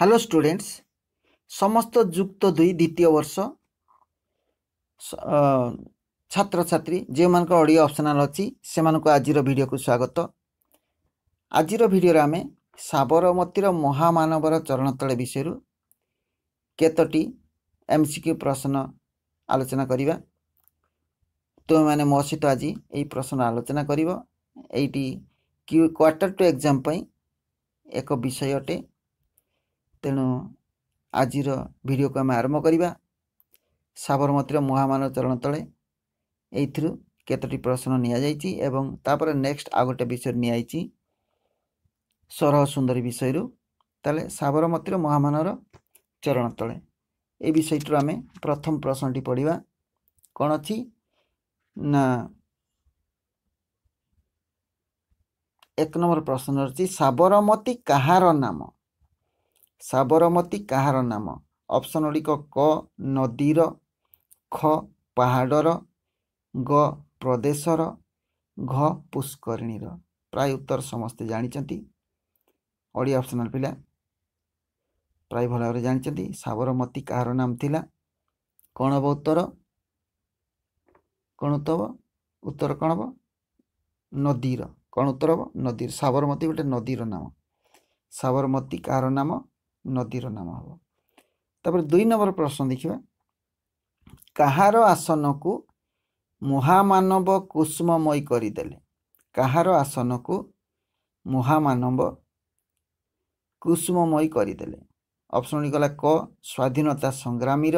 hello students সমস্ত যুক্ত দুই দ্বিতীয় বর্ষ ছাত্রছাত্রী ଯେଉଁମାନଙ୍କ ଅଡ଼ିଓ ଅପସନାଲ୍ ଅଛି ସେମାନଙ୍କୁ ଆଜିର ଭିଡ଼ିଓକୁ ସ୍ୱାଗତ ଆଜିର ଭିଡ଼ିଓରେ ଆମେ ସାବରମତୀର ମହାମାନବର ଚରଣତଳେ ବିଷୟରୁ କେତୋଟି ଏମ୍ସିକ୍ୟୁ ପ୍ରଶ୍ନ ଆଲୋଚନା କରିବା ତୁମେମାନେ ମୋ ସହିତ ଆଜି ଏହି ପ୍ରଶ୍ନ ଆଲୋଚନା କରିବ eighty Q quarter two exam ପାଇଁ ଏକ ବିଷୟଟେ ତେଣୁ ଆଜିର ଭିଡ଼ିଓକୁ ଆମେ ଆରମ୍ଭ କରିବା ସାବରମତୀର ମହାମାନ ଚରଣ ତଳେ ଏଇଥିରୁ କେତୋଟି ପ୍ରଶ୍ନ ନିଆଯାଇଛି ଏବଂ ତାପରେ ନେକ୍ସଟ ଆଉ ଗୋଟେ ବିଷୟରେ ନିଆଯାଇଛି ସରହ ସୁନ୍ଦରୀ ବିଷୟରୁ ତାହେଲେ ସାବରମତୀର ମହାମାନର ଚରଣ ତଳେ ଏ ବିଷୟଠାରୁ ଆମେ ପ୍ରଥମ ପ୍ରଶ୍ନଟି ପଢ଼ିବା କ'ଣ ଅଛି ନା ଏକ ନମ୍ବର ପ୍ରଶ୍ନ ଅଛି ସାବରମତୀ କାହାର ନାମ ସାବରମତୀ କାହାର ନାମ ଅପସନ୍ ଗୁଡ଼ିକ କ ନଦୀର ଖ ପାହାଡ଼ର ଗ ପ୍ରଦେଶର ଘ ପୁଷ୍କରିଣୀର ପ୍ରାୟ ଉତ୍ତର ସମସ୍ତେ ଜାଣିଛନ୍ତି ଓଡ଼ିଆ ଅପସନାଲ ପିଲା ପ୍ରାୟ ଭଲ ଭାବରେ ଜାଣିଛନ୍ତି ସାବରମତୀ କାହାର ନାମ ଥିଲା କ'ଣ ହେବ ଉତ୍ତର କ'ଣ ଉତ୍ତର ହବ ଉତ୍ତର କ'ଣ ହେବ ନଦୀର କ'ଣ ଉତ୍ତର ହେବ ନଦୀର ସାବରମତୀ ଗୋଟେ ନଦୀର ନାମ ସାବରମତୀ କାହାର ନାମ ନଦୀର ନାମ ହେବ ତାପରେ ଦୁଇ ନମ୍ବର ପ୍ରଶ୍ନ ଦେଖିବା କାହାର ଆସନକୁ ମହାମାନବ କୁସୁମୟୀ କରିଦେଲେ କାହାର ଆସନକୁ ମହାମାନବ କୁସୁମୟୀ କରିଦେଲେ ଅପସନ ଗୁଡ଼ିକ ହେଲା କ ସ୍ୱାଧୀନତା ସଂଗ୍ରାମୀର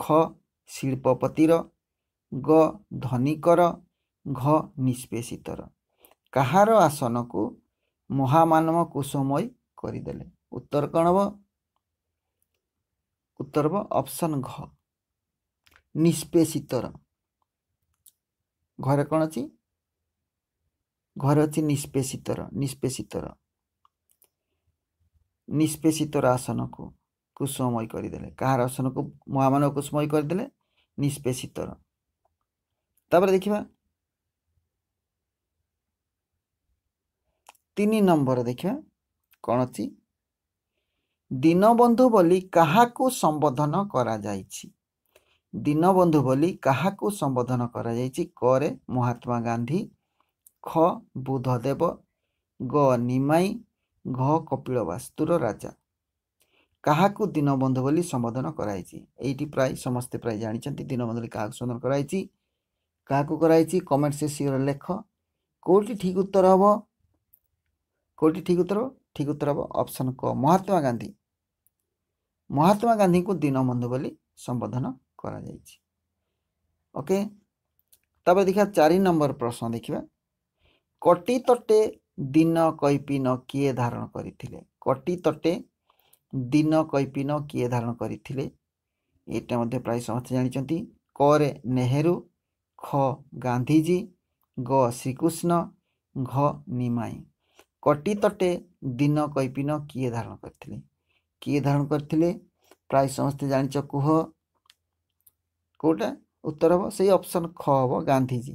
ଖ ଶିଳ୍ପପତିର ଗ ଧନିକର ଘ ନିଷ୍ପେଷିତର କାହାର ଆସନକୁ ମହାମାନବ କୁସୁମୟୀ କରିଦେଲେ उत्तर कप्सन घ निष्पेसित र घर कि घर अझ निष्पेसित र निष्पेषित निष्पेषित र को कुसुमय गरिदे कहाँ आसनको महामा कुसमयी गरिदेले निष्पेसित तिन नम्बर देखा कि ଦୀନବନ୍ଧୁ ବୋଲି କାହାକୁ ସମ୍ବୋଧନ କରାଯାଇଛି ଦୀନବନ୍ଧୁ ବୋଲି କାହାକୁ ସମ୍ବୋଧନ କରାଯାଇଛି କରେ ମହାତ୍ମା ଗାନ୍ଧୀ ଖ ବୁଧଦେବ ଗ ନିମାଇ ଘ କପିଳ ବାସ୍ତୁର ରାଜା କାହାକୁ ଦୀନବନ୍ଧୁ ବୋଲି ସମ୍ବୋଧନ କରାଯାଇଛି ଏଇଠି ପ୍ରାୟ ସମସ୍ତେ ପ୍ରାୟ ଜାଣିଛନ୍ତି ଦୀନବନ୍ଧୁ ବୋଲି କାହାକୁ ସମ୍ବୋଧନ କରାଯାଇଛି କାହାକୁ କରାଯାଇଛି କମେଣ୍ଟ ସେ ଶୀଘ୍ର ଲେଖ କେଉଁଠି ଠିକ୍ ଉତ୍ତର ହେବ କେଉଁଠି ଠିକ୍ ଉତ୍ତର ଠିକ୍ ଉତ୍ତର ହେବ ଅପସନ୍ କ ମହାତ୍ମା ଗାନ୍ଧୀ ମହାତ୍ମା ଗାନ୍ଧୀଙ୍କୁ ଦୀନବନ୍ଧୁ ବୋଲି ସମ୍ବୋଧନ କରାଯାଇଛି ଓକେ ତାପରେ ଦେଖିବା ଚାରି ନମ୍ବର ପ୍ରଶ୍ନ ଦେଖିବା କଟି ତଟେ ଦିନ କୈପିନ କିଏ ଧାରଣ କରିଥିଲେ କଟି ତଟେ ଦିନ କୈପିନ କିଏ ଧାରଣ କରିଥିଲେ ଏଇଟା ମଧ୍ୟ ପ୍ରାୟ ସମସ୍ତେ ଜାଣିଛନ୍ତି କରେ ନେହେରୁ ଖ ଗାନ୍ଧୀଜୀ ଗ ଶ୍ରୀକୃଷ୍ଣ ଘ ନିମାଇଁ କଟି ତଟେ ଦିନ କୈପିନ କିଏ ଧାରଣ କରିଥିଲେ କିଏ ଧାରଣ କରିଥିଲେ ପ୍ରାୟ ସମସ୍ତେ ଜାଣିଛ କୁହ କେଉଁଟା ଉତ୍ତର ହେବ ସେଇ ଅପସନ୍ ଖ ହେବ ଗାନ୍ଧିଜୀ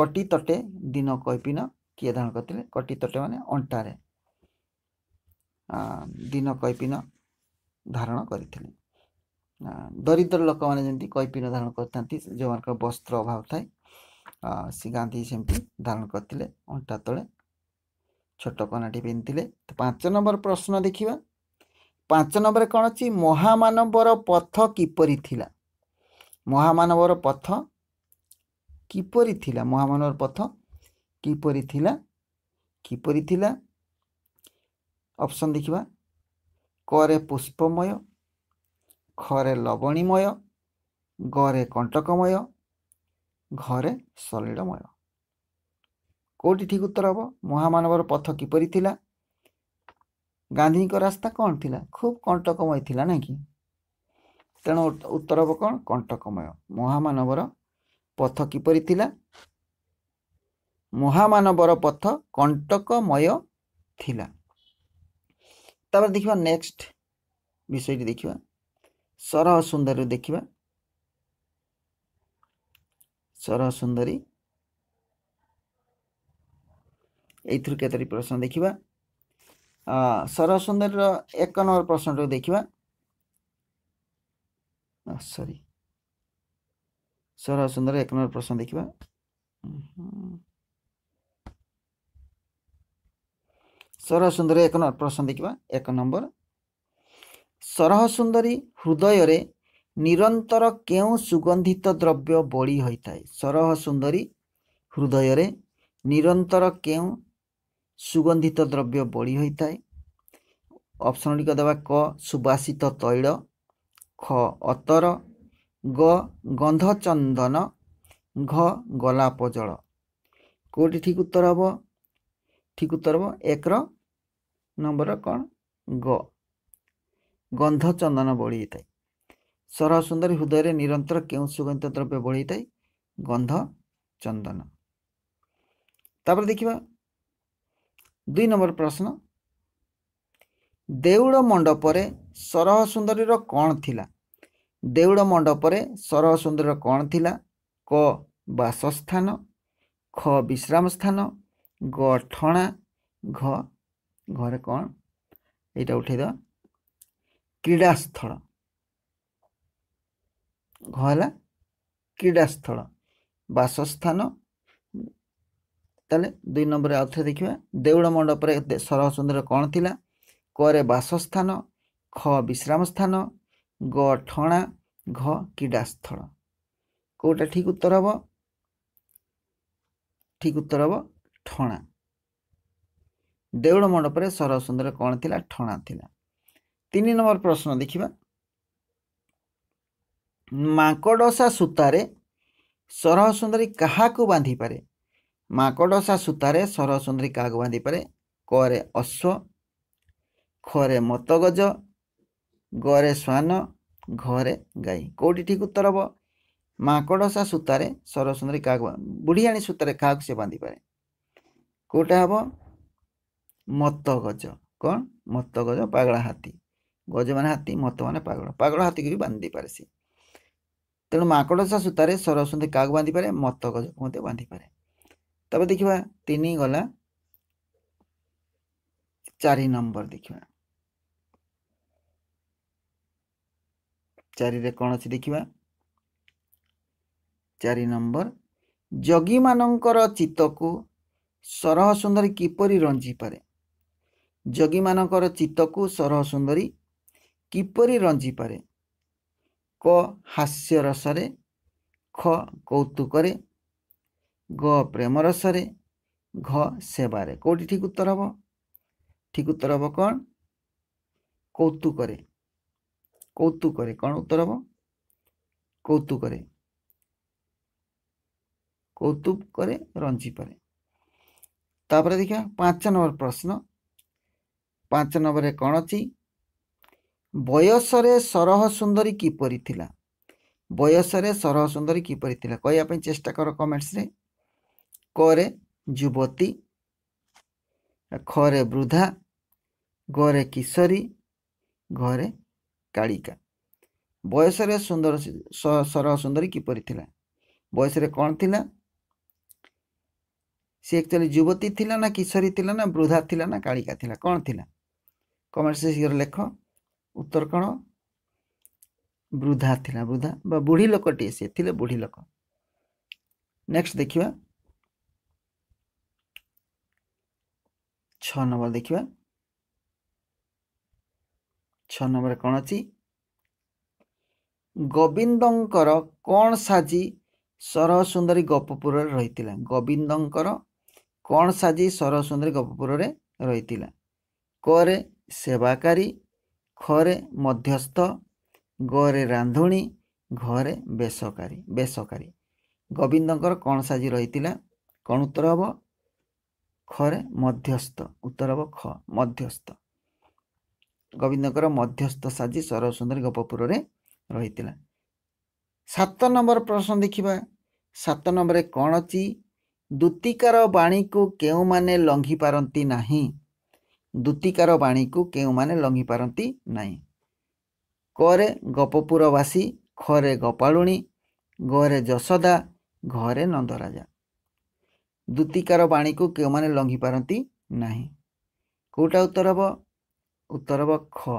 କଟି ତଟେ ଦିନ କୈପିନ କିଏ ଧାରଣ କରିଥିଲେ କଟି ତଟେ ମାନେ ଅଣ୍ଟାରେ ଦିନ କୈପିନ ଧାରଣ କରିଥିଲେ ଦରିଦ୍ର ଲୋକମାନେ ଯେମିତି କୈପିନ ଧାରଣ କରିଥାନ୍ତି ଯେଉଁମାନଙ୍କର ବସ୍ତ୍ର ଅଭାବ ଥାଏ ସେ ଗାନ୍ଧିଜୀ ସେମିତି ଧାରଣ କରିଥିଲେ ଅଣ୍ଟା ତଳେ ଛୋଟ କନାଟି ପିନ୍ଧିଥିଲେ ତ ପାଞ୍ଚ ନମ୍ବର ପ୍ରଶ୍ନ ଦେଖିବା ପାଞ୍ଚ ନମ୍ବରରେ କ'ଣ ଅଛି ମହାମାନବର ପଥ କିପରି ଥିଲା ମହାମାନବର ପଥ କିପରି ଥିଲା ମହାମାନବର ପଥ କିପରି ଥିଲା କିପରି ଥିଲା ଅପସନ୍ ଦେଖିବା କରେ ପୁଷ୍ପମୟ ଖରେ ଲବଣୀମୟ ଗରେ କଣ୍ଟକମୟ ଘରେ ସଲିଳମୟ କେଉଁଠି ଠିକ୍ ଉତ୍ତର ହେବ ମହାମାନବର ପଥ କିପରି ଥିଲା ଗାନ୍ଧୀଙ୍କ ରାସ୍ତା କ'ଣ ଥିଲା ଖୁବ୍ କଣ୍ଟକମୟ ଥିଲା ନାହିଁ କି ତେଣୁ ଉତ୍ତର ହେବ କ'ଣ କଣ୍ଟକମୟ ମହାମାନବର ପଥ କିପରି ଥିଲା ମହାମାନବର ପଥ କଣ୍ଟକମୟ ଥିଲା ତାପରେ ଦେଖିବା ନେକ୍ସଟ ବିଷୟଟି ଦେଖିବା ସରହ ସୁନ୍ଦରୀ ଦେଖିବା ସରହ ସୁନ୍ଦରୀ ଏଇଥିରୁ କେତୋଟି ପ୍ରଶ୍ନ ଦେଖିବା ସୁନ୍ଦରୀର ଏକ ନମ୍ବର ପ୍ରଶ୍ନଟିକୁ ଦେଖିବା ସରି ସରସୁନ୍ଦର ଏକ ନମ୍ବର ପ୍ରଶ୍ନ ଦେଖିବା ସରସୁନ୍ଦର ଏକ ନମ୍ବର ପ୍ରଶ୍ନ ଦେଖିବା ଏକ ନମ୍ବର ସରହ ସୁନ୍ଦରୀ ହୃଦୟରେ ନିରନ୍ତର କେଉଁ ସୁଗନ୍ଧିତ ଦ୍ରବ୍ୟ ବଳି ହୋଇଥାଏ ସରହ ସୁନ୍ଦରୀ ହୃଦୟରେ ନିରନ୍ତର କେଉଁ ସୁଗନ୍ଧିତ ଦ୍ରବ୍ୟ ବଳି ହୋଇଥାଏ ଅପସନ୍ ଗୁଡ଼ିକ ଦେବା କ ସୁବାସିତ ତୈଳ ଖ ଅତର ଗ ଗନ୍ଧ ଚନ୍ଦନ ଘ ଗୋଲାପ ଜଳ କେଉଁଠି ଠିକ୍ ଉତ୍ତର ହେବ ଠିକ୍ ଉତ୍ତର ହେବ ଏକର ନମ୍ବର କ'ଣ ଗ ଗନ୍ଧ ଚନ୍ଦନ ବଳିଥାଏ ସରଳ ସୁନ୍ଦରୀ ହୃଦୟରେ ନିରନ୍ତର କେଉଁ ସୁଗନ୍ଧିତ ଦ୍ରବ୍ୟ ବଳିଥାଏ ଗନ୍ଧ ଚନ୍ଦନ ତାପରେ ଦେଖିବା ଦୁଇ ନମ୍ବର ପ୍ରଶ୍ନ ଦେଉଳ ମଣ୍ଡପରେ ସରହ ସୁନ୍ଦରୀର କ'ଣ ଥିଲା ଦେଉଳ ମଣ୍ଡପରେ ସରହ ସୁନ୍ଦରୀର କ'ଣ ଥିଲା କ ବାସସ୍ଥାନ ଖ ବିଶ୍ରାମ ସ୍ଥାନ ଗଠଣା ଘ ଘରେ କ'ଣ ଏଇଟା ଉଠେଇଦେବା କ୍ରୀଡ଼ାସ୍ଥଳ ଘ ହେଲା କ୍ରୀଡ଼ାସ୍ଥଳ ବାସସ୍ଥାନ ତାହେଲେ ଦୁଇ ନମ୍ବରରେ ଆଉଥରେ ଦେଖିବା ଦେଉଳ ମଣ୍ଡପରେ ସରସୁନ୍ଦର କ'ଣ ଥିଲା କରେ ବାସସ୍ଥାନ ଖ ବିଶ୍ରାମ ସ୍ଥାନ ଗ ଠଣା ଘ କ୍ରୀଡ଼ାସ୍ଥଳ କେଉଁଟା ଠିକ୍ ଉତ୍ତର ହେବ ଠିକ୍ ଉତ୍ତର ହେବ ଠଣା ଦେଉଳ ମଣ୍ଡପରେ ସରସୁନ୍ଦର କ'ଣ ଥିଲା ଠଣା ଥିଲା ତିନି ନମ୍ବର ପ୍ରଶ୍ନ ଦେଖିବା ମାଙ୍କଡ଼ସା ସୂତାରେ ସରସୁନ୍ଦରୀ କାହାକୁ ବାନ୍ଧିପାରେ ମାଙ୍କଡ଼ସା ସୂତାରେ ସରସୁନ୍ଦରୀ କାହାକୁ ବାନ୍ଧିପାରେ କରେ ଅଶ୍ୱ ଖରେ ମତଗଜ ଗରେ ଶ୍ୱାନ ଘରେ ଗାଈ କେଉଁଠି ଠିକ ଉତ୍ତର ହେବ ମାଙ୍କଡ଼ସା ସୂତାରେ ସରସୁନ୍ଦରୀ କାହାକୁ ବୁଢ଼ିଆଣୀ ସୂତାରେ କାହାକୁ ସେ ବାନ୍ଧିପାରେ କେଉଁଟା ହେବ ମତଗଜ କ'ଣ ମତଗଜ ପାଗଳା ହାତୀ ଗଜ ମାନେ ହାତୀ ମତ ମାନେ ପାଗଳ ପାଗଳ ହାତୀକୁ ବି ବାନ୍ଧିପାରେ ସେ ତେଣୁ ମାଙ୍କଡ଼ସା ସୂତାରେ ସରସୁନ୍ଦରୀ କାହାକୁ ବାନ୍ଧିପାରେ ମତଗଜକୁ ମଧ୍ୟ ବାନ୍ଧିପାରେ তবে দেখিবা ତିନି ଗଲା ଚାରି ନମ୍ବର ଦେଖିବା ଚାରିରେ କ'ଣ ଅଛି ଦେଖିବା ଚାରି ନମ୍ବର ଯୋଗୀମାନଙ୍କର ଚିତ୍ତକୁ ସରହ ସୁନ୍ଦରୀ କିପରି ରଞ୍ଜିପାରେ ଯୋଗୀମାନଙ୍କର ଚିତ୍ତକୁ ସରହ ସୁନ୍ଦରୀ କିପରି ରଞ୍ଜିପାରେ କ ହାସ୍ୟରସରେ ଖ କୌତୁକରେ ଗ ପ୍ରେମରସରେ ଘ ସେବାରେ କେଉଁଠି ଠିକ୍ ଉତ୍ତର ହେବ ଠିକ୍ ଉତ୍ତର ହେବ କ'ଣ କୌତୁକରେ କୌତୁକରେ କ'ଣ ଉତ୍ତର ହେବ କୌତୁକରେ କୌତୁକରେ ରଞ୍ଜିପାରେ ତାପରେ ଦେଖିବା ପାଞ୍ଚ ନମ୍ବର ପ୍ରଶ୍ନ ପାଞ୍ଚ ନମ୍ବରରେ କ'ଣ ଅଛି ବୟସରେ ସରହ ସୁନ୍ଦରୀ କିପରି ଥିଲା ବୟସରେ ସରହ ସୁନ୍ଦରୀ କିପରି ଥିଲା କହିବା ପାଇଁ ଚେଷ୍ଟା କର କମେଣ୍ଟସରେ କରେ ଯୁବତୀ ଖରେ ବୃଦ୍ଧା ଘରେ କିଶୋରୀ ଘରେ କାଳିକା ବୟସରେ ସୁନ୍ଦର ସରଳ ସୁନ୍ଦରୀ କିପରି ଥିଲା ବୟସରେ କ'ଣ ଥିଲା ସିଏ ଆକ୍ଚୁଆଲି ଯୁବତୀ ଥିଲା ନା କିଶୋରୀ ଥିଲା ନା ବୃଦ୍ଧା ଥିଲା ନା କାଳିକା ଥିଲା କ'ଣ ଥିଲା କମେଣ୍ଟ ଶିଶିର ଲେଖ ଉତ୍ତର କ'ଣ ବୃଦ୍ଧା ଥିଲା ବୃଦ୍ଧା ବା ବୁଢ଼ୀ ଲୋକଟିଏ ସେ ଥିଲେ ବୁଢ଼ୀ ଲୋକ ନେକ୍ସଟ ଦେଖିବା ଛଅ ନମ୍ବର ଦେଖିବା ଛଅ ନମ୍ବର କ'ଣ ଅଛି ଗୋବିନ୍ଦଙ୍କର କ'ଣ ସାଜି ସରହ ସୁନ୍ଦରୀ ଗୋପପୁରରେ ରହିଥିଲା ଗୋବିନ୍ଦଙ୍କର କ'ଣ ସାଜି ସରହ ସୁନ୍ଦରୀ ଗୋପପୁରରେ ରହିଥିଲା କରେ ସେବାକାରୀ ଖରେ ମଧ୍ୟସ୍ଥ ଗରେ ରାନ୍ଧୁଣୀ ଘରେ ବେସକାରୀ ବେସକାରୀ ଗୋବିନ୍ଦଙ୍କର କ'ଣ ସାଜି ରହିଥିଲା କ'ଣ ଉତ୍ତର ହେବ ଖରେ ମଧ୍ୟସ୍ଥ ଉତ୍ତର ହେବ ଖ ମଧ୍ୟସ୍ଥ ଗୋବିନ୍ଦଙ୍କର ମଧ୍ୟସ୍ଥ ସାଜି ସରସୁନ୍ଦରୀ ଗୋପପୁରରେ ରହିଥିଲା ସାତ ନମ୍ବର ପ୍ରଶ୍ନ ଦେଖିବା ସାତ ନମ୍ବରରେ କ'ଣ ଅଛି ଦୂତିକାର ବାଣୀକୁ କେଉଁମାନେ ଲଙ୍ଘି ପାରନ୍ତି ନାହିଁ ଦୂତିକାର ବାଣୀକୁ କେଉଁମାନେ ଲଙ୍ଘି ପାରନ୍ତି ନାହିଁ କରେ ଗୋପପୁରବାସୀ ଖରେ ଗୋପାଳୁଣୀ ଘରେ ଯଶୋଦା ଘରେ ନନ୍ଦରାଜା ଦୂତିକାର ବାଣୀକୁ କେଉଁମାନେ ଲଙ୍ଘିପାରନ୍ତି ନାହିଁ କେଉଁଟା ଉତ୍ତର ହେବ ଉତ୍ତର ହେବ ଖ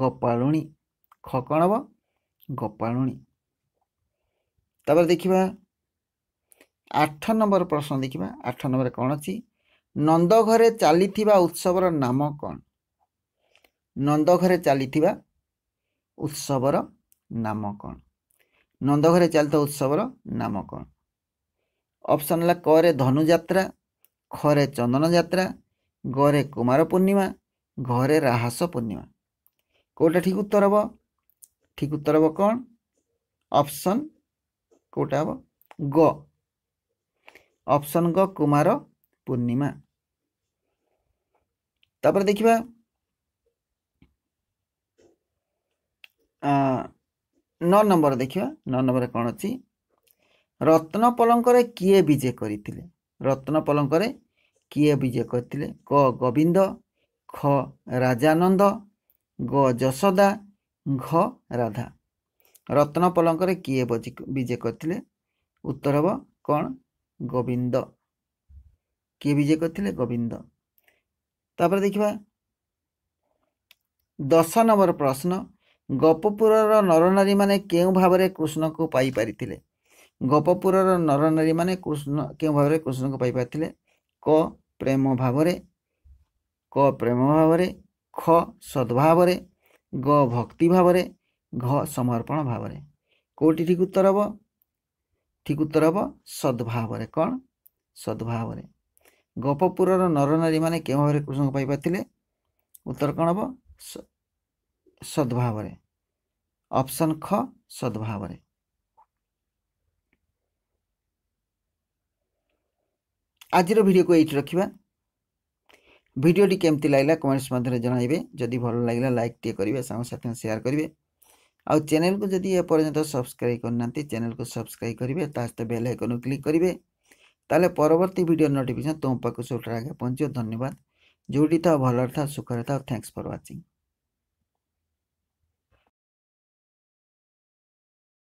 ଗପାଳୁଣୀ ଖ କ'ଣ ହେବ ଗପାଳୁଣୀ ତାପରେ ଦେଖିବା ଆଠ ନମ୍ବର ପ୍ରଶ୍ନ ଦେଖିବା ଆଠ ନମ୍ବର କ'ଣ ଅଛି ନନ୍ଦ ଘରେ ଚାଲିଥିବା ଉତ୍ସବର ନାମ କ'ଣ ନନ୍ଦ ଘରେ ଚାଲିଥିବା ଉତ୍ସବର ନାମ କ'ଣ ନନ୍ଦ ଘରେ ଚାଲିଥିବା ଉତ୍ସବର ନାମ କ'ଣ ଅପସନ୍ ହେଲା କରେ ଧନୁଯାତ୍ରା ଖରେ ଚନ୍ଦନ ଯାତ୍ରା ଗରେ କୁମାର ପୂର୍ଣ୍ଣିମା ଘରେ ରାହାସ ପୂର୍ଣ୍ଣିମା କେଉଁଟା ଠିକ୍ ଉତ୍ତର ହେବ ଠିକ୍ ଉତ୍ତର ହେବ କ'ଣ ଅପସନ୍ କେଉଁଟା ହେବ ଗ ଅପସନ୍ ଗ କୁମାର ପୂର୍ଣ୍ଣିମା ତାପରେ ଦେଖିବା ନଅ ନମ୍ବର ଦେଖିବା ନଅ ନମ୍ବରରେ କ'ଣ ଅଛି ରତ୍ନପଲଙ୍କରେ କିଏ ବିଜେ କରିଥିଲେ ରତ୍ନପଲଙ୍କରେ କିଏ ବିଜେ କରିଥିଲେ କ ଗୋବିନ୍ଦ ଖ ରାଜାନନ୍ଦ ଗ ଯଶୋଦା ଘ ରାଧା ରତ୍ନପଲଙ୍କରେ କିଏ ବିଜେ କରିଥିଲେ ଉତ୍ତର ହେବ କ'ଣ ଗୋବିନ୍ଦ କିଏ ବିଜେ କରିଥିଲେ ଗୋବିନ୍ଦ ତାପରେ ଦେଖିବା ଦଶ ନମ୍ବର ପ୍ରଶ୍ନ ଗୋପପୁରର ନରନାରୀମାନେ କେଉଁ ଭାବରେ କୃଷ୍ଣଙ୍କୁ ପାଇପାରିଥିଲେ ଗୋପପୁରର ନରନାରୀମାନେ କୃଷ୍ଣ କେଉଁ ଭାବରେ କୃଷ୍ଣଙ୍କୁ ପାଇପାରିଥିଲେ କ ପ୍ରେମ ଭାବରେ କ ପ୍ରେମ ଭାବରେ ଖ ସଦ୍ଭାବରେ ଗ ଭକ୍ତି ଭାବରେ ଘ ସମର୍ପଣ ଭାବରେ କେଉଁଠି ଠିକ ଉତ୍ତର ହବ ଠିକ ଉତ୍ତର ହବ ସଦ୍ଭାବରେ କ'ଣ ସଦ୍ଭାବରେ ଗୋପପୁରର ନରନାରୀମାନେ କେଉଁ ଭାବରେ କୃଷ୍ଣଙ୍କୁ ପାଇପାରିଥିଲେ ଉତ୍ତର କ'ଣ ହେବ ସଦ୍ଭାବରେ ଅପସନ୍ ଖ ସଦ୍ଭାବରେ आज को ये रखा भिडटी केमती लगेगा कमेंट्स मध्य जन जब भल लगे लाइक टे साथ सांगसाथी सेयार करेंगे आ चेल को जब एपर्तंत सब्सक्राइब करना चेल को सब्सक्राइब करेंगे सहित बेल आइकन क्लिक करेंगे तेल परवर्त भिड नोटिकेसन तुम पाक सब आगे पहुंचे धन्यवाद जोटी था भल था सुखर था थैंक्स फर व्वाचिंग